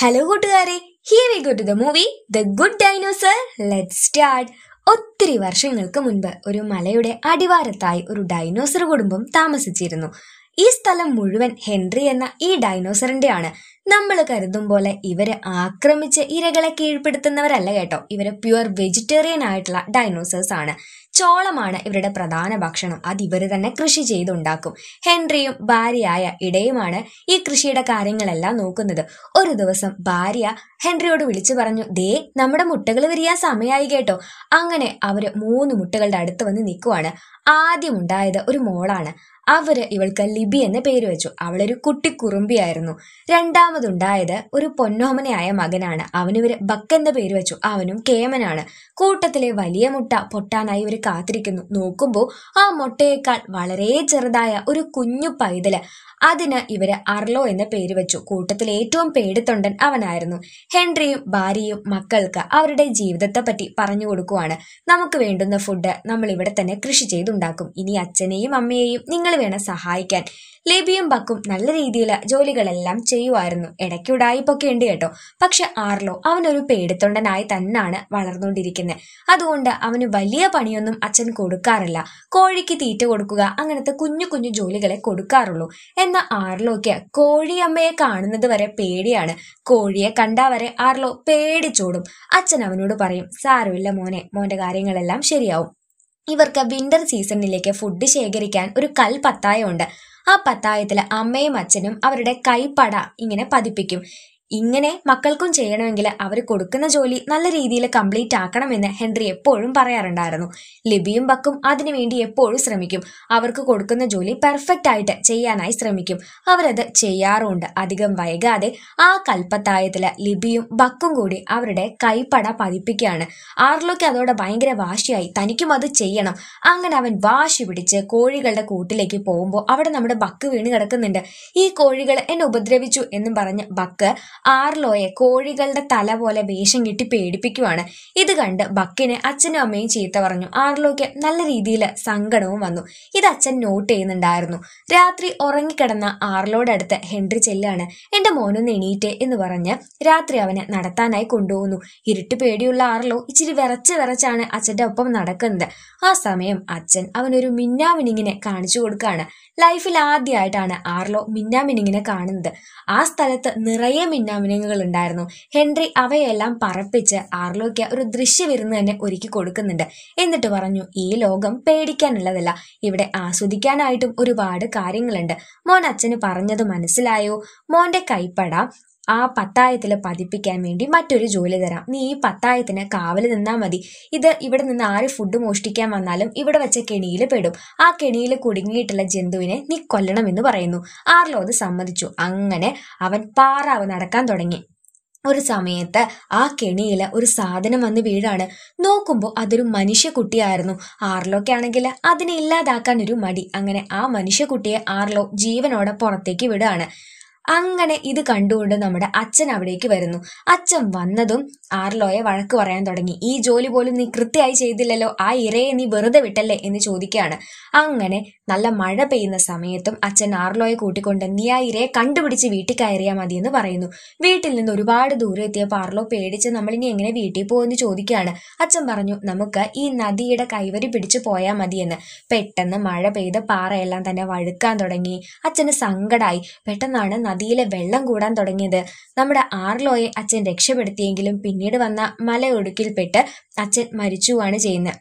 hello കൂട്ടുകാരെ here we go to the movie the good dinosaur let start ഒത്തിരി വർഷങ്ങൾക്ക് മുൻപ് ഒരു മലയുടെ അടിവാരത്തായി ഒരു ഡൈനോസർ കുടുംബം താമസിച്ചിരുന്നു ഈ സ്ഥലം മുഴുവൻ ഹെൻറി എന്ന ഈ ഡൈനോസറിന്റെ ആണ് നമ്മൾ കരുതും പോലെ ഇവരെ ആക്രമിച്ച് ഇരകളെ കീഴ്പ്പെടുത്തുന്നവരല്ല കേട്ടോ ഇവര് പ്യുവർ വെജിറ്റേറിയൻ ആയിട്ടുള്ള ഡൈനോസേഴ്സ് ആണ് ചോളമാണ് ഇവരുടെ പ്രധാന ഭക്ഷണം അത് ഇവർ തന്നെ കൃഷി ചെയ്തുണ്ടാക്കും ഹെൻറിയും ഭാര്യയായ ഇടയുമാണ് ഈ കൃഷിയുടെ കാര്യങ്ങളെല്ലാം നോക്കുന്നത് ഒരു ദിവസം ഭാര്യ ഹെൻറിയോട് വിളിച്ചു പറഞ്ഞു ദേ നമ്മുടെ മുട്ടകൾ വിരിയാൻ സമയമായി കേട്ടോ അങ്ങനെ അവര് മൂന്ന് മുട്ടകളുടെ അടുത്ത് വന്ന് നിൽക്കുവാണ് ആദ്യമുണ്ടായത് ഒരു മോളാണ് അവര് ഇവൾക്ക് ലിബി എന്ന പേര് വെച്ചു അവളൊരു കുട്ടി കുറുമ്പിയായിരുന്നു രണ്ടാമതുണ്ടായത് ഒരു പൊന്നോമനയായ മകനാണ് അവന് ഇവര് ബക്ക് എന്ന പേര് വെച്ചു അവനും കേമനാണ് കൂട്ടത്തിലെ വലിയ മുട്ട പൊട്ടാനായി ഇവർ കാത്തിരിക്കുന്നു നോക്കുമ്പോൾ ആ മുട്ടയേക്കാൾ വളരെ ചെറുതായ ഒരു കുഞ്ഞു പൈതല് അതിന് ഇവര് അർലോ എന്ന പേര് വെച്ചു കൂട്ടത്തിൽ ഏറ്റവും പേടിത്തൊണ്ടൻ അവനായിരുന്നു ഹെൻറിയും ഭാര്യയും മക്കൾക്ക് അവരുടെ ജീവിതത്തെ പറ്റി പറഞ്ഞു കൊടുക്കുവാണ് നമുക്ക് വേണ്ടുന്ന ഫുഡ് നമ്മൾ ഇവിടെ തന്നെ കൃഷി ചെയ്തുണ്ടാക്കും ഇനി അച്ഛനെയും അമ്മയെയും നിങ്ങൾ വേണം സഹായിക്കാൻ ലിബിയും ബക്കും നല്ല രീതിയിൽ ജോലികളെല്ലാം ചെയ്യുമായിരുന്നു ഇടയ്ക്ക് ഉടായിപ്പൊക്കെ ഉണ്ട് കേട്ടോ പക്ഷെ ആർലോ അവനൊരു പേടിത്തൊണ്ടനായി തന്നാണ് വളർന്നുകൊണ്ടിരിക്കുന്നത് അതുകൊണ്ട് അവന് വലിയ പണിയൊന്നും അച്ഛൻ കൊടുക്കാറില്ല കോഴിക്ക് തീറ്റ കൊടുക്കുക അങ്ങനത്തെ കുഞ്ഞു കുഞ്ഞു ജോലികളെ കൊടുക്കാറുള്ളൂ എന്നാൽ നിൽക്കുന്ന ആർലോയ്ക്ക് കോഴിയമ്മയെ കാണുന്നത് വരെ പേടിയാണ് കോഴിയെ കണ്ടാ വരെ ആർലോ പേടിച്ചോടും അച്ഛൻ അവനോട് പറയും സാരമില്ല മോനെ മോന്റെ കാര്യങ്ങളെല്ലാം ശരിയാവും ഇവർക്ക് വിന്റർ സീസണിലേക്ക് ഫുഡ് ശേഖരിക്കാൻ ഒരു കൽ പത്തായമുണ്ട് ആ പത്തായത്തിൽ അമ്മയും അച്ഛനും അവരുടെ കൈപ്പട ഇങ്ങനെ പതിപ്പിക്കും ഇങ്ങനെ മക്കൾക്കും ചെയ്യണമെങ്കിൽ അവർ കൊടുക്കുന്ന ജോലി നല്ല രീതിയിൽ കംപ്ലീറ്റ് ആക്കണമെന്ന് ഹെൻറി എപ്പോഴും പറയാറുണ്ടായിരുന്നു ലിബിയും ബക്കും അതിനുവേണ്ടി എപ്പോഴും ശ്രമിക്കും അവർക്ക് കൊടുക്കുന്ന ജോലി പെർഫെക്റ്റ് ആയിട്ട് ചെയ്യാനായി ശ്രമിക്കും അവരത് ചെയ്യാറുമുണ്ട് അധികം വൈകാതെ ആ കൽപ്പത്തായത്തിൽ ലിബിയും ബക്കും കൂടി അവരുടെ കൈപ്പട പതിപ്പിക്കുകയാണ് ആർലോക്ക് അതോടെ ഭയങ്കര വാശിയായി തനിക്കും അത് ചെയ്യണം അങ്ങനെ അവൻ വാശി പിടിച്ച് കോഴികളുടെ കൂട്ടിലേക്ക് പോകുമ്പോൾ അവിടെ നമ്മുടെ ബക്ക് വീണ് കിടക്കുന്നുണ്ട് ഈ കോഴികൾ എന്നെ ഉപദ്രവിച്ചു എന്നും പറഞ്ഞ് ബക്ക് ആർലോയെ കോഴികളുടെ തല പോലെ വേഷം കെട്ടി പേടിപ്പിക്കുവാണ് ഇത് കണ്ട് ബക്കിന് അച്ഛനും അമ്മയും ചീത്ത പറഞ്ഞു ആർലോയ്ക്ക് നല്ല രീതിയിൽ സങ്കടവും വന്നു ഇത് അച്ഛൻ നോട്ട് ചെയ്യുന്നുണ്ടായിരുന്നു രാത്രി ഉറങ്ങിക്കിടന്ന ആർലോയുടെ അടുത്ത് ഹെൻറി ചെല്ലാണ് എന്റെ മോനൊന്ന് എണീറ്റ് എന്ന് പറഞ്ഞ് രാത്രി അവനെ നടത്താനായി കൊണ്ടുപോകുന്നു ഇരുട്ട് പേടിയുള്ള ആർലോ ഇച്ചിരി വിറച്ച് വിറച്ചാണ് അച്ഛന്റെ ഒപ്പം നടക്കുന്നത് ആ സമയം അച്ഛൻ അവനൊരു മിന്നാമിനിങ്ങിനെ കാണിച്ചു കൊടുക്കുകയാണ് ലൈഫിൽ ആദ്യമായിട്ടാണ് ആർലോ മിന്നാമിനിങ്ങിനെ കാണുന്നത് ആ സ്ഥലത്ത് നിറയെ മിന്നാ ഗ്രാമീണങ്ങൾ ഉണ്ടായിരുന്നു ഹെൻറി അവയെല്ലാം പറപ്പിച്ച് ആർലോയ്ക്ക് ഒരു വിരുന്ന് തന്നെ ഒരുക്കി കൊടുക്കുന്നുണ്ട് എന്നിട്ട് പറഞ്ഞു ഈ ലോകം പേടിക്കാനുള്ളതല്ല ഇവിടെ ആസ്വദിക്കാനായിട്ടും ഒരുപാട് കാര്യങ്ങളുണ്ട് മോൻ അച്ഛന് പറഞ്ഞത് മനസ്സിലായോ മോന്റെ കൈപ്പട ആ പത്തായത്തിൽ പതിപ്പിക്കാൻ വേണ്ടി മറ്റൊരു ജോലി തരാം നീ ഈ പത്തായത്തിന് കാവൽ നിന്നാൽ മതി ഇത് ഇവിടെ നിന്ന് ആര് ഫുഡ് മോഷ്ടിക്കാൻ വന്നാലും ഇവിടെ വെച്ച കെണിയിൽ പെടും ആ കെണിയിൽ കുടുങ്ങിയിട്ടുള്ള ജന്തുവിനെ നീ കൊല്ലണമെന്ന് പറയുന്നു ആർലോ അത് സമ്മതിച്ചു അങ്ങനെ അവൻ പാറാവ് നടക്കാൻ തുടങ്ങി ഒരു സമയത്ത് ആ കെണിയിൽ ഒരു സാധനം വന്ന് വീഴാണ് നോക്കുമ്പോൾ അതൊരു മനുഷ്യക്കുട്ടിയായിരുന്നു ആണെങ്കിൽ അതിനെ ഇല്ലാതാക്കാൻ ഒരു മടി അങ്ങനെ ആ മനുഷ്യക്കുട്ടിയെ ആർലോ ജീവനോടെ പുറത്തേക്ക് വിടുകയാണ് അങ്ങനെ ഇത് കണ്ടുകൊണ്ട് നമ്മുടെ അച്ഛൻ അവിടേക്ക് വരുന്നു അച്ഛൻ വന്നതും ആർലോയെ വഴക്ക് പറയാൻ തുടങ്ങി ഈ ജോലി പോലും നീ കൃത്യമായി ചെയ്തില്ലല്ലോ ആ ഇരയെ നീ വെറുതെ വിട്ടല്ലേ എന്ന് ചോദിക്കുകയാണ് അങ്ങനെ നല്ല മഴ പെയ്യുന്ന സമയത്തും അച്ഛൻ ആർലോയെ കൂട്ടിക്കൊണ്ട് നീ ആ ഇരയെ കണ്ടുപിടിച്ച് വീട്ടിൽ കയറിയാൽ മതി എന്ന് പറയുന്നു വീട്ടിൽ നിന്ന് ഒരുപാട് ദൂരം എത്തിയപ്പോൾ ആർലോ പേടിച്ച് നമ്മളിനി എങ്ങനെ വീട്ടിൽ പോകുമെന്ന് ചോദിക്കുകയാണ് അച്ഛൻ പറഞ്ഞു നമുക്ക് ഈ നദിയുടെ കൈവരി പിടിച്ച് പോയാൽ മതിയെന്ന് പെട്ടെന്ന് മഴ പെയ്ത പാറയെല്ലാം തന്നെ വഴുക്കാൻ തുടങ്ങി അച്ഛന് സങ്കടമായി പെട്ടെന്നാണ് നദിയിലെ വെള്ളം കൂടാൻ തുടങ്ങിയത് നമ്മുടെ ആർലോയെ അച്ഛൻ രക്ഷപ്പെടുത്തിയെങ്കിലും പിന്നീട് വന്ന മലയൊടുക്കിൽപ്പെട്ട് അച്ഛൻ മരിച്ചുവാണ് ചെയ്യുന്നത്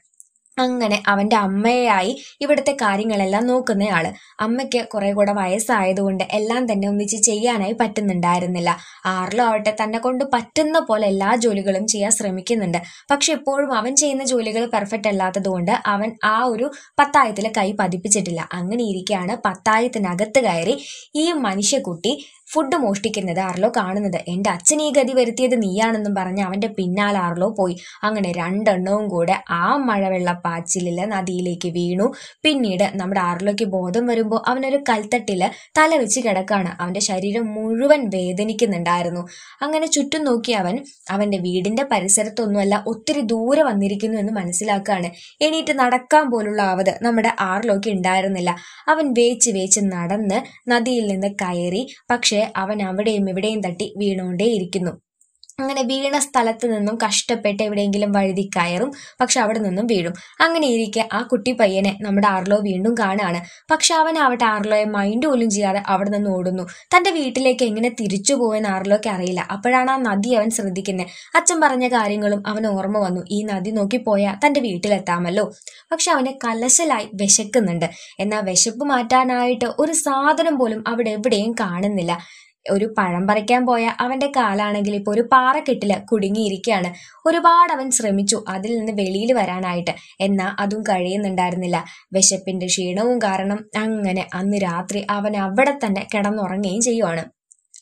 അങ്ങനെ അവന്റെ അമ്മയായി ഇവിടുത്തെ കാര്യങ്ങളെല്ലാം നോക്കുന്നയാള് അമ്മയ്ക്ക് കുറെ കൂടെ വയസ്സായതുകൊണ്ട് എല്ലാം തന്നെ ഒന്നിച്ച് ചെയ്യാനായി പറ്റുന്നുണ്ടായിരുന്നില്ല ആറിലും ആവട്ടെ തന്നെ കൊണ്ട് പറ്റുന്ന പോലെ എല്ലാ ജോലികളും ചെയ്യാൻ ശ്രമിക്കുന്നുണ്ട് പക്ഷെ ഇപ്പോഴും അവൻ ചെയ്യുന്ന ജോലികൾ പെർഫെക്റ്റ് അല്ലാത്തതുകൊണ്ട് അവൻ ആ ഒരു പത്തായത്തിൽ കൈ പതിപ്പിച്ചിട്ടില്ല അങ്ങനെ ഇരിക്കുകയാണ് പത്തായത്തിനകത്ത് കയറി ഈ മനുഷ്യക്കുട്ടി ഫുഡ് മോഷ്ടിക്കുന്നത് ആർലോ കാണുന്നത് എൻ്റെ അച്ഛൻ ഈ ഗതി വരുത്തിയത് നീയാണെന്നും പറഞ്ഞ് അവൻ്റെ പിന്നാലെ ആർലോ പോയി അങ്ങനെ രണ്ടെണ്ണവും കൂടെ ആ മഴവെള്ളപ്പാച്ചിലിൽ നദിയിലേക്ക് വീണു പിന്നീട് നമ്മുടെ ആർലോയ്ക്ക് ബോധം വരുമ്പോൾ അവനൊരു കൽത്തട്ടിൽ തല വെച്ച് കിടക്കാണ് അവൻ്റെ ശരീരം മുഴുവൻ വേദനിക്കുന്നുണ്ടായിരുന്നു അങ്ങനെ ചുറ്റും നോക്കി അവൻ അവൻ്റെ വീടിൻ്റെ പരിസരത്തൊന്നുമല്ല ഒത്തിരി ദൂരെ വന്നിരിക്കുന്നു എന്ന് മനസ്സിലാക്കുകയാണ് എണീറ്റ് നടക്കാൻ പോലുള്ള ആവത് നമ്മുടെ ആർലോയ്ക്ക് ഉണ്ടായിരുന്നില്ല അവൻ വേച്ച് വേച്ച് നടന്ന് നദിയിൽ നിന്ന് കയറി പക്ഷെ പക്ഷേ അവൻ അവിടെയും ഇവിടെയും തട്ടി വീണുകൊണ്ടേയിരിക്കുന്നു അങ്ങനെ വീണ സ്ഥലത്ത് നിന്നും കഷ്ടപ്പെട്ട് എവിടെയെങ്കിലും വഴുതി കയറും പക്ഷെ അവിടെ നിന്നും വീഴും അങ്ങനെ ഇരിക്കെ ആ കുട്ടി പയ്യനെ നമ്മുടെ ആർലോ വീണ്ടും കാണാണ് പക്ഷെ അവൻ അവിടെ ആർലോയെ മൈൻഡ് പോലും ചെയ്യാതെ അവിടെ നിന്ന് ഓടുന്നു തന്റെ വീട്ടിലേക്ക് എങ്ങനെ തിരിച്ചു പോവാൻ ആർലോയ്ക്ക് അറിയില്ല അപ്പോഴാണ് ആ നദി അവൻ ശ്രദ്ധിക്കുന്നത് അച്ഛൻ പറഞ്ഞ കാര്യങ്ങളും അവൻ ഓർമ്മ വന്നു ഈ നദി നോക്കി പോയാൽ തന്റെ വീട്ടിലെത്താമല്ലോ പക്ഷെ അവന് കലശലായി വിശക്കുന്നുണ്ട് എന്നാൽ വിശപ്പ് മാറ്റാനായിട്ട് ഒരു സാധനം പോലും അവിടെ എവിടെയും കാണുന്നില്ല ഒരു പഴം പറിക്കാൻ പോയ അവന്റെ കാലാണെങ്കിൽ ഇപ്പോൾ ഒരു പാറക്കെട്ടില് കുടുങ്ങിയിരിക്കുകയാണ് ഒരുപാട് അവൻ ശ്രമിച്ചു അതിൽ നിന്ന് വെളിയിൽ വരാനായിട്ട് എന്നാൽ അതും കഴിയുന്നുണ്ടായിരുന്നില്ല വിശപ്പിന്റെ ക്ഷീണവും കാരണം അങ്ങനെ അന്ന് രാത്രി അവൻ അവിടെ തന്നെ കിടന്നുറങ്ങുകയും ചെയ്യുവാണ്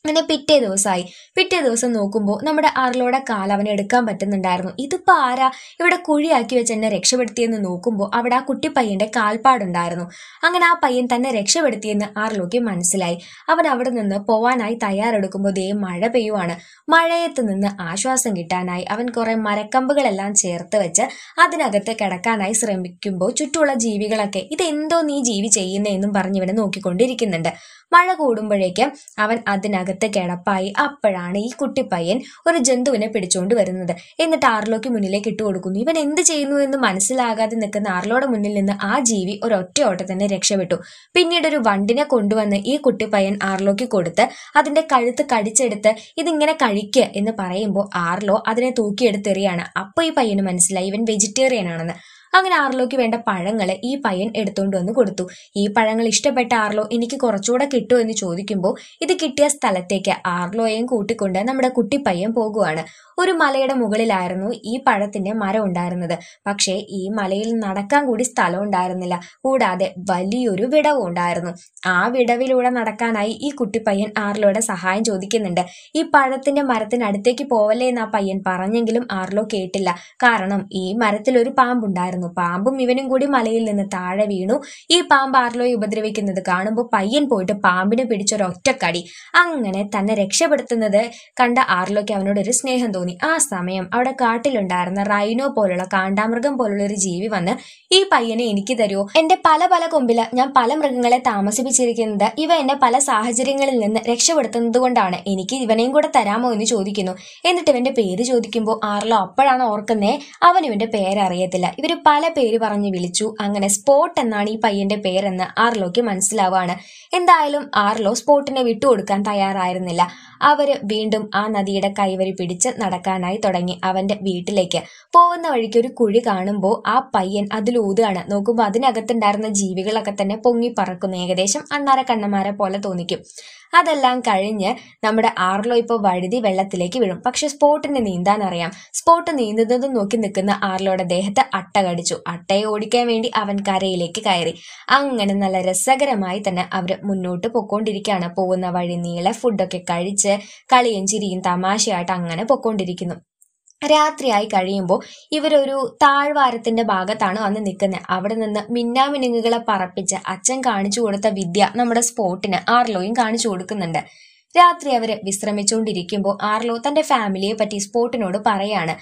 അങ്ങനെ പിറ്റേ ദിവസമായി പിറ്റേ ദിവസം നോക്കുമ്പോൾ നമ്മുടെ അറിലൂടെ കാൽ അവനെ എടുക്കാൻ പറ്റുന്നുണ്ടായിരുന്നു ഇതിപ്പോൾ ആരാ ഇവിടെ കുഴിയാക്കി വെച്ച് എന്നെ രക്ഷപ്പെടുത്തിയെന്ന് നോക്കുമ്പോൾ അവിടെ ആ കുട്ടി പയ്യന്റെ കാൽപ്പാടുണ്ടായിരുന്നു അങ്ങനെ ആ പയ്യൻ തന്നെ രക്ഷപ്പെടുത്തിയെന്ന് ആർലോയ്ക്ക് മനസ്സിലായി അവൻ അവിടെ നിന്ന് പോവാനായി തയ്യാറെടുക്കുമ്പോൾ ദേ മഴ പെയ്യുവാണ് മഴയത്ത് നിന്ന് ആശ്വാസം കിട്ടാനായി അവൻ കുറെ മരക്കമ്പുകളെല്ലാം ചേർത്ത് വെച്ച് അതിനകത്ത് കിടക്കാനായി ശ്രമിക്കുമ്പോൾ ചുറ്റുമുള്ള ജീവികളൊക്കെ ഇതെന്തോ നീ ജീവി ചെയ്യുന്നേ എന്നും പറഞ്ഞ് ഇവനെ നോക്കിക്കൊണ്ടിരിക്കുന്നുണ്ട് മഴ കൂടുമ്പോഴേക്കും അവൻ അതിനകത്ത് അകത്ത് കിടപ്പായി അപ്പോഴാണ് ഈ കുട്ടിപ്പയ്യൻ ഒരു ജന്തുവിനെ പിടിച്ചുകൊണ്ട് വരുന്നത് എന്നിട്ട് ആർലോയ്ക്ക് മുന്നിലേക്ക് ഇട്ട് കൊടുക്കുന്നു ഇവൻ എന്ത് ചെയ്യുന്നു എന്ന് മനസ്സിലാകാതെ നിൽക്കുന്ന ആർലോയുടെ മുന്നിൽ നിന്ന് ആ ജീവി ഒരു ഒരൊറ്റ തന്നെ രക്ഷപ്പെട്ടു പിന്നീട് ഒരു വണ്ടിനെ കൊണ്ടുവന്ന് ഈ കുട്ടിപ്പയ്യൻ ആർലോയ്ക്ക് കൊടുത്ത് അതിന്റെ കഴുത്ത് കടിച്ചെടുത്ത് ഇതിങ്ങനെ കഴിക്കുക എന്ന് പറയുമ്പോൾ ആർലോ അതിനെ തൂക്കിയെടുത്തെറിയാണ് അപ്പോൾ ഈ പയ്യന് മനസ്സിലായി ഇവൻ വെജിറ്റേറിയൻ ആണെന്ന് അങ്ങനെ ആർലോയ്ക്ക് വേണ്ട പഴങ്ങൾ ഈ പയ്യൻ എടുത്തുകൊണ്ട് വന്ന് കൊടുത്തു ഈ പഴങ്ങൾ ഇഷ്ടപ്പെട്ട ആർലോ എനിക്ക് കുറച്ചുകൂടെ കിട്ടൂ എന്ന് ചോദിക്കുമ്പോൾ ഇത് കിട്ടിയ സ്ഥലത്തേക്ക് ആർലോയെയും കൂട്ടിക്കൊണ്ട് നമ്മുടെ കുട്ടിപ്പയ്യൻ പോകുവാണ് ഒരു മലയുടെ മുകളിലായിരുന്നു ഈ പഴത്തിന്റെ മരം ഉണ്ടായിരുന്നത് പക്ഷേ ഈ മലയിൽ നടക്കാൻ കൂടി സ്ഥലം ഉണ്ടായിരുന്നില്ല കൂടാതെ വലിയൊരു വിടവ് ഉണ്ടായിരുന്നു ആ വിടവിലൂടെ നടക്കാനായി ഈ കുട്ടിപ്പയ്യൻ ആർലോയുടെ സഹായം ചോദിക്കുന്നുണ്ട് ഈ പഴത്തിന്റെ മരത്തിനടുത്തേക്ക് പോവല്ലേ എന്ന് ആ പയ്യൻ പറഞ്ഞെങ്കിലും ആർലോ കേട്ടില്ല കാരണം ഈ മരത്തിൽ ഒരു പാമ്പുണ്ടായിരുന്നു പാമ്പും ഇവനും കൂടി മലയിൽ നിന്ന് താഴെ വീണു ഈ പാമ്പ് ആർലോയെ ഉപദ്രവിക്കുന്നത് കാണുമ്പോൾ പയ്യൻ പോയിട്ട് പാമ്പിനെ പിടിച്ചൊരൊറ്റക്കടി അങ്ങനെ തന്നെ രക്ഷപ്പെടുത്തുന്നത് കണ്ട ആർലോയ്ക്ക് അവനോട് ഒരു സ്നേഹം തോന്നി തോന്നി ആ സമയം അവിടെ കാട്ടിലുണ്ടായിരുന്ന റൈനോ പോലുള്ള കാണ്ടാമൃഗം പോലുള്ള ഒരു ജീവി വന്ന് ഈ പയ്യനെ എനിക്ക് തരുമോ എന്റെ പല പല കൊമ്പില ഞാൻ പല മൃഗങ്ങളെ താമസിപ്പിച്ചിരിക്കുന്നത് ഇവ എന്നെ പല സാഹചര്യങ്ങളിൽ നിന്ന് രക്ഷപ്പെടുത്തുന്നത് കൊണ്ടാണ് എനിക്ക് ഇവനെയും കൂടെ തരാമോ എന്ന് ചോദിക്കുന്നു എന്നിട്ട് ഇവന്റെ പേര് ചോദിക്കുമ്പോൾ ആർലോ അപ്പോഴാണ് ഓർക്കുന്നേ അവൻ ഇവന്റെ പേരറിയത്തില്ല ഇവര് പല പേര് പറഞ്ഞ് വിളിച്ചു അങ്ങനെ സ്പോട്ട് എന്നാണ് ഈ പയ്യന്റെ പേരെന്ന് ആർലോക്ക് മനസ്സിലാവാണ് എന്തായാലും ആർലോ സ്പോട്ടിനെ വിട്ടുകൊടുക്കാൻ തയ്യാറായിരുന്നില്ല അവര് വീണ്ടും ആ നദിയുടെ കൈവരി പിടിച്ച് നട നടക്കാനായി തുടങ്ങി അവന്റെ വീട്ടിലേക്ക് പോകുന്ന വഴിക്ക് ഒരു കുഴി കാണുമ്പോൾ ആ പയ്യൻ അതിലൂതാണ് നോക്കുമ്പോൾ അതിനകത്തുണ്ടായിരുന്ന ജീവികളൊക്കെ തന്നെ പൊങ്ങി പറക്കുന്നു ഏകദേശം അണ്ണാര കണ്ണന്മാരെ പോലെ തോന്നിക്കും അതെല്ലാം കഴിഞ്ഞ് നമ്മുടെ ആർലോ ഇപ്പോൾ വഴുതി വെള്ളത്തിലേക്ക് വീഴും പക്ഷെ സ്പോട്ടിന് നീന്താൻ അറിയാം സ്പോട്ട് നീന്തുന്നതും നോക്കി നിൽക്കുന്ന ആർലോയുടെ ദേഹത്ത് അട്ട കടിച്ചു അട്ടയെ ഓടിക്കാൻ വേണ്ടി അവൻ കരയിലേക്ക് കയറി അങ്ങനെ നല്ല രസകരമായി തന്നെ അവർ മുന്നോട്ട് പൊക്കോണ്ടിരിക്കുകയാണ് പോകുന്ന വഴി നീളെ ഫുഡൊക്കെ കഴിച്ച് കളിയും ചിരിയും തമാശയായിട്ട് അങ്ങനെ പൊക്കോണ്ടിരിക്കും കൊണ്ടിരിക്കുന്നു രാത്രിയായി കഴിയുമ്പോൾ ഇവരൊരു താഴ്വാരത്തിന്റെ ഭാഗത്താണ് വന്ന് നിൽക്കുന്നത് അവിടെ നിന്ന് മിന്നാമിനുങ്ങുകളെ പറപ്പിച്ച് അച്ഛൻ കാണിച്ചു കൊടുത്ത വിദ്യ നമ്മുടെ സ്പോട്ടിന് ആർലോയും കാണിച്ചു കൊടുക്കുന്നുണ്ട് രാത്രി അവര് വിശ്രമിച്ചുകൊണ്ടിരിക്കുമ്പോൾ ആർലോ തന്റെ ഫാമിലിയെ പറ്റി സ്പോട്ടിനോട് പറയാണ്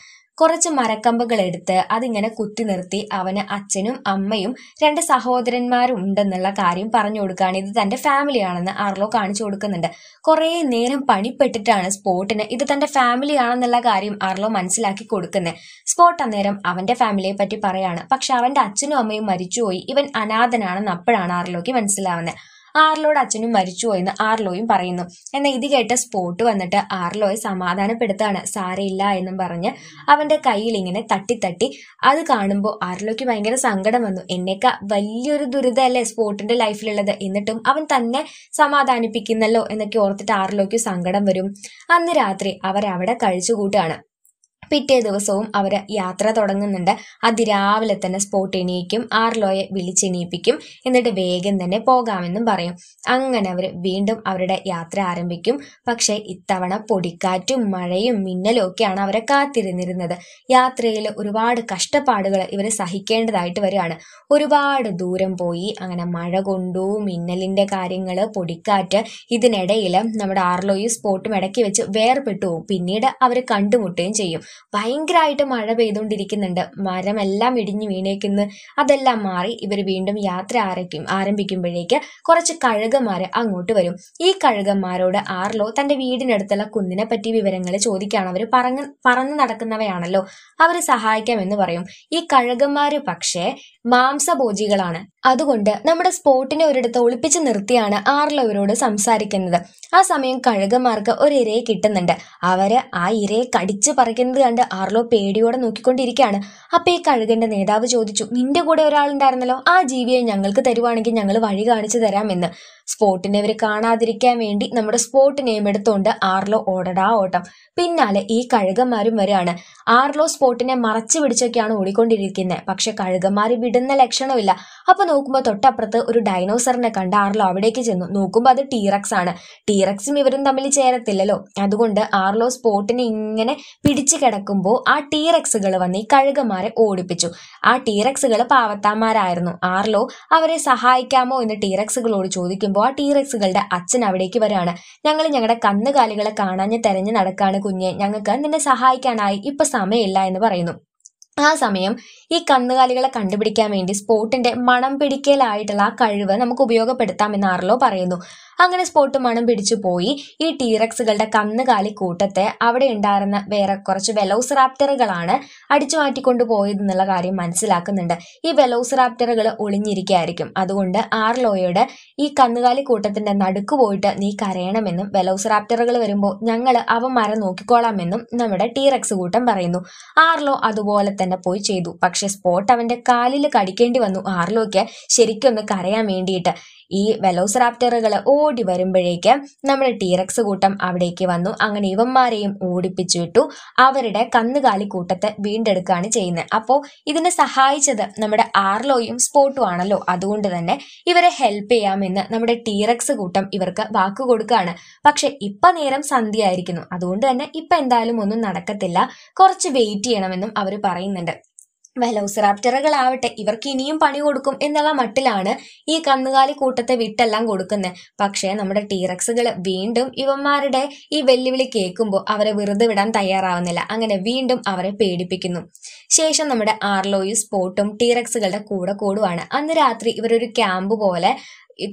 കുറച്ച് മരക്കമ്പുകൾ എടുത്ത് അതിങ്ങനെ കുത്തി നിർത്തി അവന് അച്ഛനും അമ്മയും രണ്ട് സഹോദരന്മാരും ഉണ്ടെന്നുള്ള കാര്യം പറഞ്ഞു കൊടുക്കുകയാണ് ഇത് തന്റെ ഫാമിലിയാണെന്ന് ആർലോ കാണിച്ചു കൊടുക്കുന്നുണ്ട് കുറേ നേരം പണിപ്പെട്ടിട്ടാണ് സ്പോട്ടിന് ഇത് തന്റെ ഫാമിലിയാണെന്നുള്ള കാര്യം ആർലോ മനസ്സിലാക്കി കൊടുക്കുന്നത് സ്പോട്ട് അന്നേരം അവന്റെ ഫാമിലിയെ പറ്റി പറയാണ് പക്ഷെ അവന്റെ അച്ഛനും അമ്മയും മരിച്ചുപോയി ഇവൻ അനാഥനാണെന്ന് അപ്പോഴാണ് ആർലോക്ക് മനസ്സിലാവുന്നത് ആർലോയുടെ അച്ഛനും മരിച്ചുപോയെന്ന് ആർലോയും പറയുന്നു എന്നാൽ ഇത് കേട്ട സ്പോട്ട് വന്നിട്ട് ആർലോയെ സമാധാനപ്പെടുത്താണ് സാരയില്ല എന്നും പറഞ്ഞ് അവന്റെ കയ്യിൽ ഇങ്ങനെ തട്ടിത്തട്ടി അത് കാണുമ്പോൾ ആർലോയ്ക്ക് ഭയങ്കര സങ്കടം വന്നു എന്നെക്ക വലിയൊരു ദുരിതമല്ലേ സ്പോട്ടിന്റെ ലൈഫിലുള്ളത് എന്നിട്ടും അവൻ തന്നെ സമാധാനിപ്പിക്കുന്നല്ലോ എന്നൊക്കെ ഓർത്തിട്ട് ആർലോയ്ക്ക് സങ്കടം വരും അന്ന് രാത്രി അവരവിടെ കഴിച്ചുകൂട്ടാണ് പിറ്റേ ദിവസവും അവർ യാത്ര തുടങ്ങുന്നുണ്ട് അതിരാവിലെ തന്നെ സ്പോട്ട് എണീക്കും ആർലോയെ വിളിച്ചെണീപ്പിക്കും എന്നിട്ട് വേഗം തന്നെ പോകാമെന്നും പറയും അങ്ങനെ അവർ വീണ്ടും അവരുടെ യാത്ര ആരംഭിക്കും പക്ഷേ ഇത്തവണ പൊടിക്കാറ്റും മഴയും മിന്നലും ഒക്കെയാണ് അവരെ കാത്തിരുന്നിരുന്നത് യാത്രയിൽ ഒരുപാട് കഷ്ടപ്പാടുകൾ ഇവർ സഹിക്കേണ്ടതായിട്ട് വരികയാണ് ഒരുപാട് ദൂരം പോയി അങ്ങനെ മഴ കൊണ്ടു മിന്നലിന്റെ കാര്യങ്ങൾ പൊടിക്കാറ്റ് ഇതിനിടയിൽ നമ്മുടെ ആർലോയും സ്പോട്ടും ഇടയ്ക്ക് വെച്ച് വേർപെട്ടു പോകും പിന്നീട് അവർ കണ്ടുമുട്ടുകയും ചെയ്യും ഭയങ്കരമായിട്ട് മഴ പെയ്തുകൊണ്ടിരിക്കുന്നുണ്ട് മരമെല്ലാം ഇടിഞ്ഞു വീണേക്കുന്ന അതെല്ലാം മാറി ഇവർ വീണ്ടും യാത്ര ആരംഭിക്കും ആരംഭിക്കുമ്പോഴേക്ക് കുറച്ച് കഴുകന്മാർ അങ്ങോട്ട് വരും ഈ കഴുകന്മാരോട് ആർലോ തന്റെ വീടിനടുത്തുള്ള കുന്നിനെ പറ്റി വിവരങ്ങൾ ചോദിക്കുകയാണ് അവർ പറഞ്ഞു പറന്നു നടക്കുന്നവയാണല്ലോ അവരെ സഹായിക്കാമെന്ന് പറയും ഈ കഴുകന്മാർ പക്ഷേ മാംസഭോജികളാണ് അതുകൊണ്ട് നമ്മുടെ സ്പോട്ടിനെ ഒരിടത്ത് ഒളിപ്പിച്ച് നിർത്തിയാണ് ആറിലവരോട് സംസാരിക്കുന്നത് ആ സമയം കഴുകന്മാർക്ക് ഒരു ഇരയെ കിട്ടുന്നുണ്ട് അവര് ആ ഇരയെ കടിച്ച് പറിക്കുന്നത് കണ്ട് ആർലോ പേടിയോടെ നോക്കിക്കൊണ്ടിരിക്കുകയാണ് അപ്പൊ ഈ കഴുകന്റെ നേതാവ് ചോദിച്ചു നിന്റെ കൂടെ ഒരാളുണ്ടായിരുന്നല്ലോ ആ ജീവിയെ ഞങ്ങൾക്ക് തരുവാണെങ്കിൽ ഞങ്ങൾ വഴി കാണിച്ചു തരാമെന്ന് സ്പോട്ടിനെ ഇവർ കാണാതിരിക്കാൻ വേണ്ടി നമ്മുടെ സ്പോട്ട് നെയിം എടുത്തുകൊണ്ട് ആർലോ ഓടടാ ഓട്ടം പിന്നാലെ ഈ കഴുകന്മാരും വരെയാണ് ആർലോ സ്പോട്ടിനെ മറച്ചു പിടിച്ചൊക്കെയാണ് ഓടിക്കൊണ്ടിരിക്കുന്നത് പക്ഷെ കഴുകന്മാർ വിടുന്ന ലക്ഷണമില്ല അപ്പൊ നോക്കുമ്പോൾ തൊട്ടപ്പുറത്ത് ഒരു ഡൈനോസറിനെ കണ്ട് ആർലോ അവിടേക്ക് ചെന്നു നോക്കുമ്പോൾ അത് ടീറക്സ് ആണ് ടീറക്സും ഇവരും തമ്മിൽ ചേരത്തില്ലല്ലോ അതുകൊണ്ട് ആർലോ സ്പോട്ടിനെ ഇങ്ങനെ പിടിച്ചു കിടക്കുമ്പോൾ ആ ടീറക്സുകൾ വന്ന് ഈ കഴുകന്മാരെ ഓടിപ്പിച്ചു ആ ടീറക്സുകൾ പാവത്താന്മാരായിരുന്നു ആർലോ അവരെ സഹായിക്കാമോ എന്ന് ടീറക്സുകളോട് ചോദിക്കുമ്പോൾ നോക്കുമ്പോൾ ടീറക്സുകളുടെ അച്ഛൻ അവിടേക്ക് വരാണ് ഞങ്ങൾ ഞങ്ങളുടെ കന്നുകാലികളെ കാണാഞ്ഞ് തെരഞ്ഞു നടക്കാണ് കുഞ്ഞെ ഞങ്ങൾക്ക് നിന്നെ സഹായിക്കാനായി ഇപ്പൊ സമയമില്ല എന്ന് പറയുന്നു ആ സമയം ഈ കന്നുകാലികളെ കണ്ടുപിടിക്കാൻ വേണ്ടി സ്പോട്ടിന്റെ മണം പിടിക്കലായിട്ടുള്ള ആ കഴിവ് നമുക്ക് ഉപയോഗപ്പെടുത്താമെന്ന് ആർലോ പറയുന്നു അങ്ങനെ സ്പോട്ട് മണം പിടിച്ചു പോയി ഈ ടീറക്സുകളുടെ കന്നുകാലി കൂട്ടത്തെ അവിടെ ഉണ്ടായിരുന്ന വേറെ കുറച്ച് വെലോസറാപ്റ്ററുകളാണ് അടിച്ചു മാറ്റിക്കൊണ്ട് പോയത് എന്നുള്ള കാര്യം മനസ്സിലാക്കുന്നുണ്ട് ഈ വെലോസിറാപ്റ്ററുകൾ ഒളിഞ്ഞിരിക്കുകയായിരിക്കും അതുകൊണ്ട് ആർലോയോട് ഈ കന്നുകാലി കൂട്ടത്തിന്റെ നടുക്ക് പോയിട്ട് നീ കരയണമെന്നും വെലോസറാപ്റ്ററുകൾ വരുമ്പോൾ ഞങ്ങൾ അവന്മാരെ നോക്കിക്കോളാമെന്നും നമ്മുടെ ടീറക്സ് കൂട്ടം പറയുന്നു ആർലോ അതുപോലെ തന്നെ പോയി ചെയ്തു പക്ഷെ പക്ഷെ സ്പോട്ട് അവന്റെ കാലിൽ കടിക്കേണ്ടി വന്നു ആർലോയ്ക്ക് ശരിക്കൊന്ന് കരയാൻ വേണ്ടിയിട്ട് ഈ വെലോസറാപ്റ്ററുകൾ ഓടി വരുമ്പോഴേക്ക് നമ്മുടെ ടീറക്സ് കൂട്ടം അവിടേക്ക് വന്നു അങ്ങനെ ഇവന്മാരെയും ഓടിപ്പിച്ചു വിട്ടു അവരുടെ കന്നുകാലി കൂട്ടത്തെ വീണ്ടെടുക്കുകയാണ് ചെയ്യുന്നത് അപ്പോൾ ഇതിനെ സഹായിച്ചത് നമ്മുടെ ആർലോയും സ്പോട്ടും ആണല്ലോ അതുകൊണ്ട് തന്നെ ഇവരെ ഹെൽപ്പ് ചെയ്യാമെന്ന് നമ്മുടെ ടീറക്സ് കൂട്ടം ഇവർക്ക് വാക്ക് കൊടുക്കുകയാണ് പക്ഷെ ഇപ്പൊ നേരം സന്ധ്യ ആയിരിക്കുന്നു അതുകൊണ്ട് തന്നെ ഇപ്പൊ എന്തായാലും ഒന്നും നടക്കത്തില്ല കുറച്ച് വെയിറ്റ് ചെയ്യണമെന്നും അവർ പറയുന്നുണ്ട് റാപ്റ്ററുകളാവട്ടെ ഇവർക്ക് ഇനിയും പണി കൊടുക്കും എന്നുള്ള മട്ടിലാണ് ഈ കന്നുകാലി കൂട്ടത്തെ വിട്ടെല്ലാം കൊടുക്കുന്നത് പക്ഷേ നമ്മുടെ ടീറക്സുകൾ വീണ്ടും ഇവന്മാരുടെ ഈ വെല്ലുവിളി കേൾക്കുമ്പോൾ അവരെ വെറുതെ വിടാൻ തയ്യാറാവുന്നില്ല അങ്ങനെ വീണ്ടും അവരെ പേടിപ്പിക്കുന്നു ശേഷം നമ്മുടെ ആർലോയും സ്പോട്ടും ടീറക്സുകളുടെ കൂടെ കൂടുവാണ് അന്ന് രാത്രി ഇവരൊരു ക്യാമ്പ് പോലെ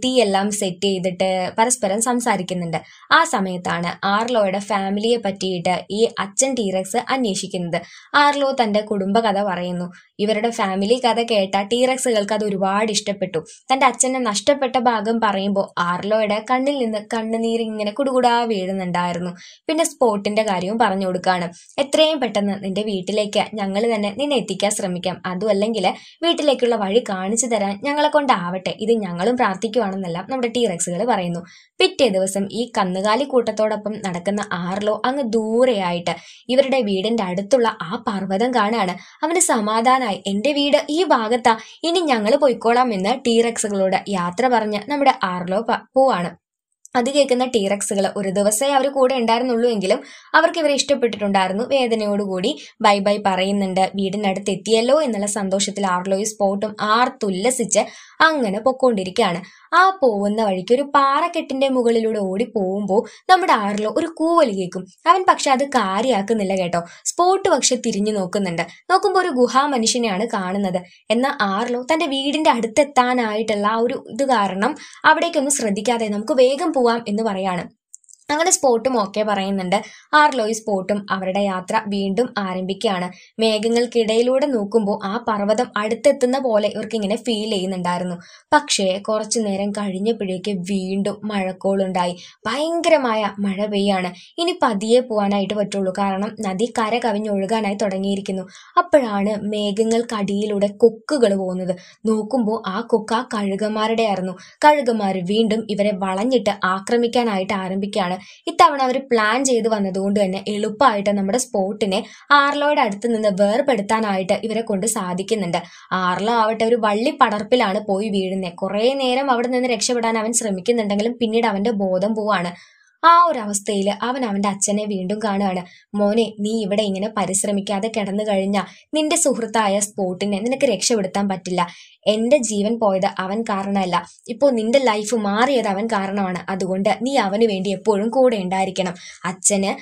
തീ എല്ലാം സെറ്റ് ചെയ്തിട്ട് പരസ്പരം സംസാരിക്കുന്നുണ്ട് ആ സമയത്താണ് ആർലോയുടെ ഫാമിലിയെ പറ്റിയിട്ട് ഈ അച്ഛൻ ടീറക്സ് അന്വേഷിക്കുന്നത് ആർലോ തന്റെ കുടുംബകഥ പറയുന്നു ഇവരുടെ ഫാമിലി കഥ കേട്ട ടീറക്സുകൾക്ക് അത് ഒരുപാട് ഇഷ്ടപ്പെട്ടു തന്റെ അച്ഛനെ നഷ്ടപ്പെട്ട ഭാഗം പറയുമ്പോൾ ആർലോയുടെ കണ്ണിൽ നിന്ന് കണ്ണുനീർ ഇങ്ങനെ കുടുകുടാ വീഴുന്നുണ്ടായിരുന്നു പിന്നെ സ്പോട്ടിന്റെ കാര്യവും പറഞ്ഞു കൊടുക്കുകയാണ് എത്രയും പെട്ടെന്ന് നിന്റെ വീട്ടിലേക്ക് ഞങ്ങൾ തന്നെ നിന്നെ എത്തിക്കാൻ ശ്രമിക്കാം അതും അല്ലെങ്കിൽ വീട്ടിലേക്കുള്ള വഴി കാണിച്ചു തരാൻ ഞങ്ങളെ കൊണ്ടാവട്ടെ ഇത് ഞങ്ങളും പ്രാർത്ഥിക്കും ശ്രദ്ധിക്കുവാണെന്നെല്ലാം നമ്മുടെ ടീറക്സുകൾ പറയുന്നു പിറ്റേ ദിവസം ഈ കന്നുകാലി കൂട്ടത്തോടൊപ്പം നടക്കുന്ന ആർലോ അങ്ങ് ദൂരെയായിട്ട് ഇവരുടെ വീടിന്റെ അടുത്തുള്ള ആ പർവ്വതം കാണാണ് അവന് സമാധാനായി എന്റെ വീട് ഈ ഭാഗത്താ ഇനി ഞങ്ങൾ പോയിക്കോളാം എന്ന് ടീറക്സുകളോട് യാത്ര പറഞ്ഞ് നമ്മുടെ ആർലോ പോവാണ് അത് കേൾക്കുന്ന ടീറക്സുകൾ ഒരു ദിവസമേ അവർ കൂടെ ഉണ്ടായിരുന്നുള്ളൂ എങ്കിലും അവർക്ക് ഇവരെ ഇഷ്ടപ്പെട്ടിട്ടുണ്ടായിരുന്നു വേദനയോടുകൂടി ബൈ ബൈ പറയുന്നുണ്ട് വീടിനടുത്ത് എത്തിയല്ലോ എന്നുള്ള സന്തോഷത്തിൽ ആർലോയും സ്പോട്ടും ആർത്തുല്ലസിച്ച് അങ്ങനെ പൊക്കോണ്ടിരിക്കുകയാണ് ആ പോകുന്ന വഴിക്ക് ഒരു പാറക്കെട്ടിന്റെ മുകളിലൂടെ ഓടി പോകുമ്പോൾ നമ്മുടെ ആറിലോ ഒരു കൂവല് കേൾക്കും അവൻ പക്ഷെ അത് കാര്യാക്കുന്നില്ല കേട്ടോ സ്പോട്ട് പക്ഷെ തിരിഞ്ഞു നോക്കുന്നുണ്ട് നോക്കുമ്പോൾ ഒരു ഗുഹാ മനുഷ്യനെയാണ് കാണുന്നത് എന്നാൽ ആറിലോ തന്റെ വീടിന്റെ അടുത്തെത്താനായിട്ടുള്ള ആ ഒരു ഇത് കാരണം അവിടേക്കൊന്നും ശ്രദ്ധിക്കാതെ നമുക്ക് വേഗം പോവാം എന്ന് പറയാണ് അങ്ങനെ സ്പോട്ടും ഒക്കെ പറയുന്നുണ്ട് ആർലോയി സ്പോട്ടും അവരുടെ യാത്ര വീണ്ടും ആരംഭിക്കുകയാണ് മേഘങ്ങൾക്കിടയിലൂടെ നോക്കുമ്പോൾ ആ പർവ്വതം അടുത്തെത്തുന്ന പോലെ ഇവർക്കിങ്ങനെ ഫീൽ ചെയ്യുന്നുണ്ടായിരുന്നു പക്ഷേ കുറച്ചു നേരം കഴിഞ്ഞപ്പോഴേക്ക് വീണ്ടും മഴക്കോളുണ്ടായി ഭയങ്കരമായ മഴ പെയ്യാണ് ഇനി പതിയെ പോകാനായിട്ട് പറ്റുള്ളൂ കാരണം നദി കര കവിഞ്ഞൊഴുകാനായി തുടങ്ങിയിരിക്കുന്നു അപ്പോഴാണ് മേഘങ്ങൾക്കടിയിലൂടെ കൊക്കുകൾ പോകുന്നത് നോക്കുമ്പോൾ ആ കൊക്ക് ആ കഴുകന്മാരുടെ ആയിരുന്നു കഴുകന്മാർ വീണ്ടും ഇവരെ വളഞ്ഞിട്ട് ആക്രമിക്കാനായിട്ട് ആരംഭിക്കുകയാണ് ഇത്തവണ അവർ പ്ലാൻ ചെയ്ത് വന്നതുകൊണ്ട് തന്നെ എളുപ്പമായിട്ട് നമ്മുടെ സ്പോട്ടിനെ ആർലോയുടെ അടുത്ത് നിന്ന് വേർപെടുത്താനായിട്ട് ഇവരെ കൊണ്ട് സാധിക്കുന്നുണ്ട് ആർലോ ആവട്ടെ ഒരു വള്ളി പടർപ്പിലാണ് പോയി വീഴുന്നത് കുറേ നേരം അവിടെ നിന്ന് രക്ഷപ്പെടാൻ അവൻ ശ്രമിക്കുന്നുണ്ടെങ്കിലും പിന്നീട് അവന്റെ ബോധം പോവാണ് ആ ഒരു അവസ്ഥയിൽ അവൻ അവന്റെ അച്ഛനെ വീണ്ടും കാണുകയാണ് മോനെ നീ ഇവിടെ ഇങ്ങനെ പരിശ്രമിക്കാതെ കിടന്നു കഴിഞ്ഞാൽ നിന്റെ സുഹൃത്തായ സ്പോട്ടിനെ നിനക്ക് രക്ഷപ്പെടുത്താൻ പറ്റില്ല എന്റെ ജീവൻ പോയത് അവൻ കാരണമല്ല ഇപ്പോൾ നിന്റെ ലൈഫ് മാറിയത് അവൻ കാരണമാണ് അതുകൊണ്ട് നീ അവന് വേണ്ടി എപ്പോഴും കൂടെ ഉണ്ടായിരിക്കണം അച്ഛന്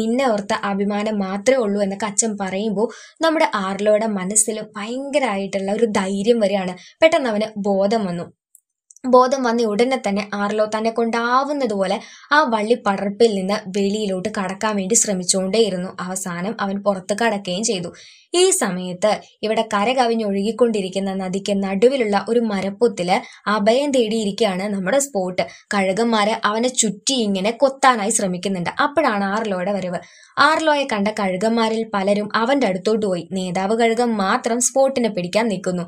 നിന്നെ ഓർത്ത അഭിമാനം മാത്രമേ ഉള്ളൂ എന്നൊക്കെ അച്ഛൻ പറയുമ്പോൾ നമ്മുടെ ആർലോയുടെ മനസ്സിൽ ഭയങ്കരമായിട്ടുള്ള ഒരു ധൈര്യം വരെയാണ് പെട്ടെന്ന് അവന് ബോധം വന്നു ബോധം വന്ന ഉടനെ തന്നെ ആർലോ തന്നെ കൊണ്ടാവുന്നതുപോലെ ആ വള്ളി പടർപ്പിൽ നിന്ന് വെളിയിലോട്ട് കടക്കാൻ വേണ്ടി ശ്രമിച്ചുകൊണ്ടേയിരുന്നു അവസാനം അവൻ പുറത്ത് കടക്കുകയും ചെയ്തു ഈ സമയത്ത് ഇവിടെ കര കവിഞ്ഞൊഴുകിക്കൊണ്ടിരിക്കുന്ന നദിക്ക് നടുവിലുള്ള ഒരു മരപ്പൊത്തില് അഭയം തേടിയിരിക്കുകയാണ് നമ്മുടെ സ്പോട്ട് കഴുകന്മാര് അവനെ ചുറ്റി ഇങ്ങനെ കൊത്താനായി ശ്രമിക്കുന്നുണ്ട് അപ്പോഴാണ് ആർലോയുടെ വരവ് ആർലോയെ കണ്ട കഴുകന്മാരിൽ പലരും അവന്റെ അടുത്തോട്ട് പോയി നേതാവ് കഴുകം മാത്രം സ്പോട്ടിനെ പിടിക്കാൻ നിൽക്കുന്നു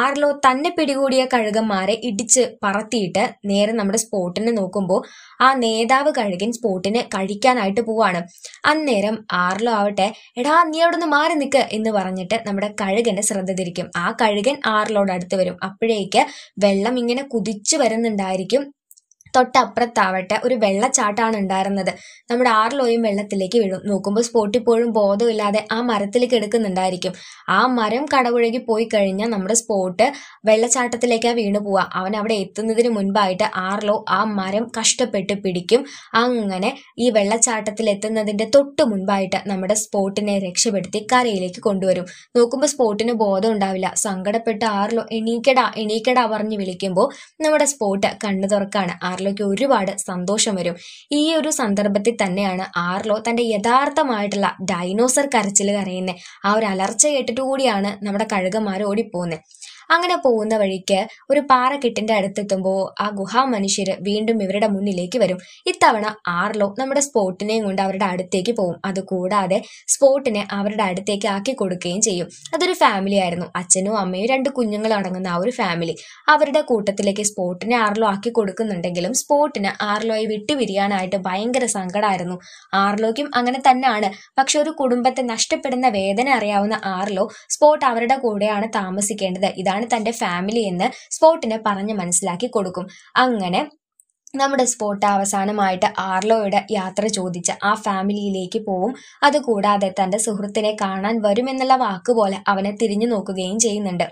ആർലോ തന്നെ പിടികൂടിയ കഴുകന്മാരെ ഇടിച്ച് പറത്തിയിട്ട് നേരെ നമ്മുടെ സ്പോട്ടിനെ നോക്കുമ്പോൾ ആ നേതാവ് കഴുകൻ സ്പോട്ടിന് കഴിക്കാനായിട്ട് പോവാണ് അന്നേരം ആർലോ ആവട്ടെ എടാ നീ അവിടെ നിന്ന് മാറി നിൽക്ക് എന്ന് പറഞ്ഞിട്ട് നമ്മുടെ കഴുകനെ ശ്രദ്ധ തിരിക്കും ആ കഴുകൻ ആർലോട് അടുത്ത് വരും അപ്പോഴേക്ക് വെള്ളം ഇങ്ങനെ കുതിച്ചു വരുന്നുണ്ടായിരിക്കും തൊട്ടപ്പുറത്താവട്ടെ ഒരു വെള്ളച്ചാട്ടമാണ് ഉണ്ടായിരുന്നത് നമ്മുടെ ആറിലോയും വെള്ളത്തിലേക്ക് വീഴും നോക്കുമ്പോൾ സ്പോട്ടിപ്പോഴും ബോധമില്ലാതെ ആ മരത്തിലേക്ക് എടുക്കുന്നുണ്ടായിരിക്കും ആ മരം കടപുഴകി പോയി കഴിഞ്ഞാൽ നമ്മുടെ സ്പോട്ട് വെള്ളച്ചാട്ടത്തിലേക്കാണ് വീണു പോവുക അവൻ അവിടെ എത്തുന്നതിന് മുൻപായിട്ട് ആറിലോ ആ മരം കഷ്ടപ്പെട്ട് പിടിക്കും അങ്ങനെ ഈ വെള്ളച്ചാട്ടത്തിൽ എത്തുന്നതിന്റെ തൊട്ട് മുൻപായിട്ട് നമ്മുടെ സ്പോട്ടിനെ രക്ഷപ്പെടുത്തി കരയിലേക്ക് കൊണ്ടുവരും നോക്കുമ്പോൾ സ്പോട്ടിന് ബോധം ഉണ്ടാവില്ല സങ്കടപ്പെട്ട് ആറിലോ എണീക്കടാ എണീക്കടാ പറഞ്ഞ് വിളിക്കുമ്പോൾ നമ്മുടെ സ്പോട്ട് കണ്ണു തുറക്കാണ് ആറിൽ ആറിലേക്ക് ഒരുപാട് സന്തോഷം വരും ഈ ഒരു സന്ദർഭത്തിൽ തന്നെയാണ് ആറിലോ തൻ്റെ യഥാർത്ഥമായിട്ടുള്ള ഡൈനോസർ കരച്ചിൽ കരയുന്നത് ആ ഒരു അലർച്ച കേട്ടിട്ട് കൂടിയാണ് നമ്മുടെ കഴുകന്മാർ ഓടിപ്പോകുന്നത് അങ്ങനെ പോകുന്ന വഴിക്ക് ഒരു പാറക്കെട്ടിന്റെ അടുത്തെത്തുമ്പോൾ ആ ഗുഹാ മനുഷ്യർ വീണ്ടും ഇവരുടെ മുന്നിലേക്ക് വരും ഇത്തവണ ആർലോ നമ്മുടെ സ്പോട്ടിനെയും കൊണ്ട് അവരുടെ അടുത്തേക്ക് പോകും അതുകൂടാതെ സ്പോട്ടിനെ അവരുടെ അടുത്തേക്ക് ആക്കി കൊടുക്കുകയും ചെയ്യും അതൊരു ഫാമിലി ആയിരുന്നു അച്ഛനും അമ്മയും രണ്ട് കുഞ്ഞുങ്ങളും അടങ്ങുന്ന ആ ഒരു ഫാമിലി അവരുടെ കൂട്ടത്തിലേക്ക് സ്പോട്ടിനെ ആർലോ ആക്കി കൊടുക്കുന്നുണ്ടെങ്കിലും സ്പോട്ടിന് ആർലോയെ വിട്ടുപിരിയാനായിട്ട് ഭയങ്കര സങ്കടമായിരുന്നു ആറിലോക്കും അങ്ങനെ തന്നെയാണ് പക്ഷെ ഒരു കുടുംബത്തെ നഷ്ടപ്പെടുന്ന വേദന അറിയാവുന്ന ആർലോ സ്പോട്ട് അവരുടെ കൂടെയാണ് താമസിക്കേണ്ടത് ഇത് ഇതാണ് തൻ്റെ ഫാമിലി എന്ന് സ്പോട്ടിനെ പറഞ്ഞ് മനസ്സിലാക്കി കൊടുക്കും അങ്ങനെ നമ്മുടെ സ്പോട്ട് അവസാനമായിട്ട് ആർലോയുടെ യാത്ര ചോദിച്ച് ആ ഫാമിലിയിലേക്ക് പോവും അതുകൂടാതെ തൻ്റെ സുഹൃത്തിനെ കാണാൻ വരുമെന്നുള്ള വാക്കുപോലെ അവനെ തിരിഞ്ഞു നോക്കുകയും ചെയ്യുന്നുണ്ട്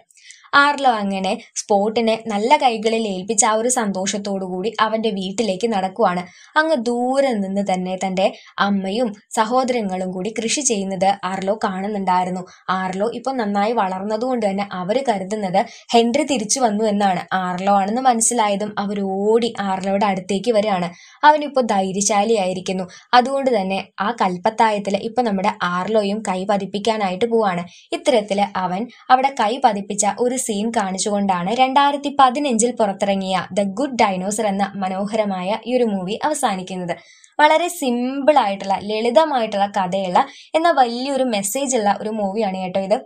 ആർലോ അങ്ങനെ സ്പോട്ടിനെ നല്ല കൈകളിൽ ഏൽപ്പിച്ച ആ ഒരു കൂടി അവന്റെ വീട്ടിലേക്ക് നടക്കുവാണ് അങ്ങ് ദൂരെ നിന്ന് തന്നെ തന്റെ അമ്മയും സഹോദരങ്ങളും കൂടി കൃഷി ചെയ്യുന്നത് ആർലോ കാണുന്നുണ്ടായിരുന്നു ആർലോ ഇപ്പൊ നന്നായി വളർന്നതുകൊണ്ട് തന്നെ അവര് കരുതുന്നത് ഹെൻറി തിരിച്ചു വന്നു എന്നാണ് ആർലോ ആണെന്ന് മനസ്സിലായതും അവർ ഓടി ആർലോയുടെ അടുത്തേക്ക് വരികയാണ് അവനിപ്പോ ധൈര്യശാലിയായിരിക്കുന്നു അതുകൊണ്ട് തന്നെ ആ കൽപ്പത്തായത്തില് ഇപ്പൊ നമ്മുടെ ആർലോയും കൈ പതിപ്പിക്കാനായിട്ട് പോവാണ് ഇത്തരത്തില് അവൻ അവിടെ കൈ പതിപ്പിച്ച ഒരു സീൻ കാണിച്ചുകൊണ്ടാണ് രണ്ടായിരത്തി പതിനഞ്ചിൽ പുറത്തിറങ്ങിയ ദ ഗുഡ് ഡൈനോസർ എന്ന മനോഹരമായ ഈ ഒരു മൂവി അവസാനിക്കുന്നത് വളരെ സിമ്പിൾ ആയിട്ടുള്ള ലളിതമായിട്ടുള്ള കഥയുള്ള എന്ന വലിയൊരു മെസ്സേജ് ഉള്ള ഒരു മൂവിയാണ് കേട്ടോ ഇത്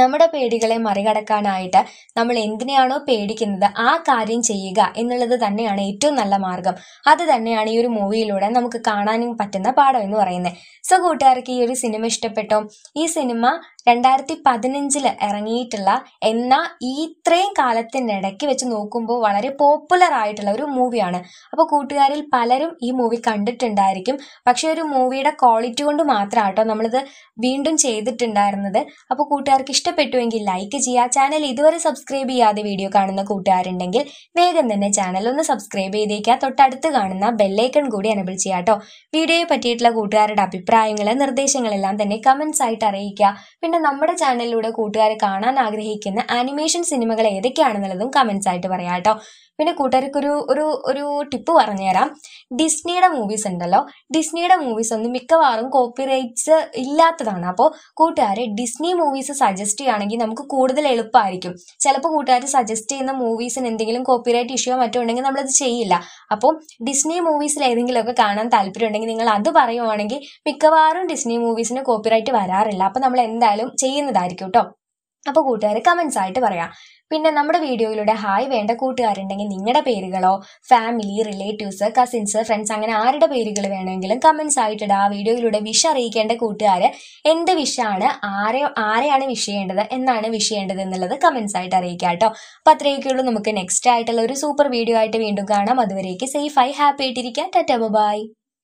നമ്മുടെ പേടികളെ മറികടക്കാനായിട്ട് നമ്മൾ എന്തിനെയാണോ പേടിക്കുന്നത് ആ കാര്യം ചെയ്യുക എന്നുള്ളത് തന്നെയാണ് ഏറ്റവും നല്ല മാർഗം അത് തന്നെയാണ് ഈ ഒരു മൂവിയിലൂടെ നമുക്ക് കാണാനും പറ്റുന്ന പാഠം എന്ന് പറയുന്നത് സോ കൂട്ടുകാർക്ക് ഈ ഒരു സിനിമ ഇഷ്ടപ്പെട്ടോ ഈ സിനിമ രണ്ടായിരത്തി പതിനഞ്ചില് ഇറങ്ങിയിട്ടുള്ള എന്നാൽ ഈ ഇത്രയും കാലത്തിനിടയ്ക്ക് വെച്ച് നോക്കുമ്പോൾ വളരെ പോപ്പുലർ ആയിട്ടുള്ള ഒരു മൂവിയാണ് അപ്പോൾ കൂട്ടുകാരിൽ പലരും ഈ മൂവി കണ്ടിട്ടുണ്ടായിരിക്കും പക്ഷെ ഒരു മൂവിയുടെ ക്വാളിറ്റി കൊണ്ട് മാത്രം കേട്ടോ നമ്മളിത് വീണ്ടും ചെയ്തിട്ടുണ്ടായിരുന്നത് അപ്പോൾ കൂട്ടുകാർക്ക് ഇഷ്ടപ്പെട്ടുവെങ്കിൽ ലൈക്ക് ചെയ്യുക ചാനൽ ഇതുവരെ സബ്സ്ക്രൈബ് ചെയ്യാതെ വീഡിയോ കാണുന്ന കൂട്ടുകാരുണ്ടെങ്കിൽ വേഗം തന്നെ ചാനൽ ഒന്ന് സബ്സ്ക്രൈബ് ചെയ്തേക്കുക തൊട്ടടുത്ത് കാണുന്ന ബെല്ലൈക്കൺ കൂടി അനബിൾ ചെയ്യാം കേട്ടോ വീഡിയോയെ പറ്റിയിട്ടുള്ള കൂട്ടുകാരുടെ അഭിപ്രായങ്ങൾ നിർദ്ദേശങ്ങളെല്ലാം തന്നെ കമൻസ് ആയിട്ട് അറിയിക്കുക പിന്നെ നമ്മുടെ ചാനലിലൂടെ കൂട്ടുകാരെ കാണാൻ ആഗ്രഹിക്കുന്ന ആനിമേഷൻ സിനിമകൾ ഏതൊക്കെയാണെന്നുള്ളതും കമന്റ്സ് ആയിട്ട് പറയാം കേട്ടോ പിന്നെ കൂട്ടുകാർക്ക് ഒരു ഒരു ഒരു ടിപ്പ് പറഞ്ഞുതരാം ഡിസ്നിയുടെ മൂവീസ് ഉണ്ടല്ലോ ഡിസ്നിയുടെ മൂവീസ് ഒന്നും മിക്കവാറും കോപ്പി റൈറ്റ്സ് ഇല്ലാത്തതാണ് അപ്പോൾ കൂട്ടുകാരെ ഡിസ്നി മൂവീസ് സജസ്റ്റ് ചെയ്യുകയാണെങ്കിൽ നമുക്ക് കൂടുതൽ എളുപ്പമായിരിക്കും ചിലപ്പോൾ കൂട്ടുകാർ സജസ്റ്റ് ചെയ്യുന്ന മൂവീസിന് എന്തെങ്കിലും കോപ്പി റൈറ്റ് ഇഷ്യൂ മറ്റോ ഉണ്ടെങ്കിൽ നമ്മളത് ചെയ്യില്ല അപ്പോൾ ഡിസ്നി മൂവീസിൽ ഏതെങ്കിലുമൊക്കെ കാണാൻ താല്പര്യം ഉണ്ടെങ്കിൽ നിങ്ങൾ അത് പറയുവാണെങ്കിൽ മിക്കവാറും ഡിസ്നി മൂവീസിന് കോപ്പി റൈറ്റ് വരാറില്ല അപ്പോൾ നമ്മൾ എന്തായാലും ചെയ്യുന്നതായിരിക്കും കേട്ടോ അപ്പോൾ കൂട്ടുകാർ കമൻസ് ആയിട്ട് പറയാം പിന്നെ നമ്മുടെ വീഡിയോയിലൂടെ ഹായ് വേണ്ട കൂട്ടുകാരുണ്ടെങ്കിൽ നിങ്ങളുടെ പേരുകളോ ഫാമിലി റിലേറ്റീവ്സ് കസിൻസ് ഫ്രണ്ട്സ് അങ്ങനെ ആരുടെ പേരുകൾ വേണമെങ്കിലും കമൻസ് ആയിട്ടിട ആ വീഡിയോയിലൂടെ വിഷ് അറിയിക്കേണ്ട കൂട്ടുകാർ എന്ത് വിഷാണ് ആരെ ആരെയാണ് വിഷ് ചെയ്യേണ്ടത് എന്നാണ് വിഷ് ചെയ്യേണ്ടത് എന്നുള്ളത് കമൻസ് ആയിട്ട് അറിയിക്കുക കേട്ടോ അപ്പോൾ അത്രയൊക്കെയുള്ളൂ നമുക്ക് നെക്സ്റ്റ് ആയിട്ടുള്ള ഒരു സൂപ്പർ വീഡിയോ ആയിട്ട് വീണ്ടും കാണാം അതുവരേക്ക് സേഫായി ഹാപ്പി ആയിട്ടിരിക്കാം ടറ്റ ബൈ